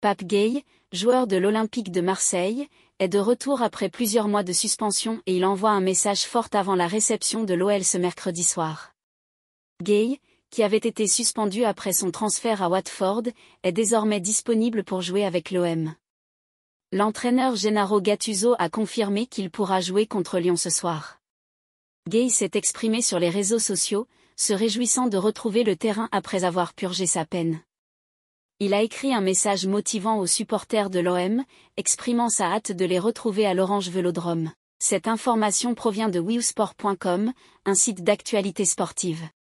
Pape Gay, joueur de l'Olympique de Marseille, est de retour après plusieurs mois de suspension et il envoie un message fort avant la réception de l'OL ce mercredi soir. Gay, qui avait été suspendu après son transfert à Watford, est désormais disponible pour jouer avec l'OM. L'entraîneur Gennaro Gattuso a confirmé qu'il pourra jouer contre Lyon ce soir. Gay s'est exprimé sur les réseaux sociaux, se réjouissant de retrouver le terrain après avoir purgé sa peine il a écrit un message motivant aux supporters de l'OM, exprimant sa hâte de les retrouver à l'Orange Velodrome. Cette information provient de wewsport.com, un site d'actualité sportive.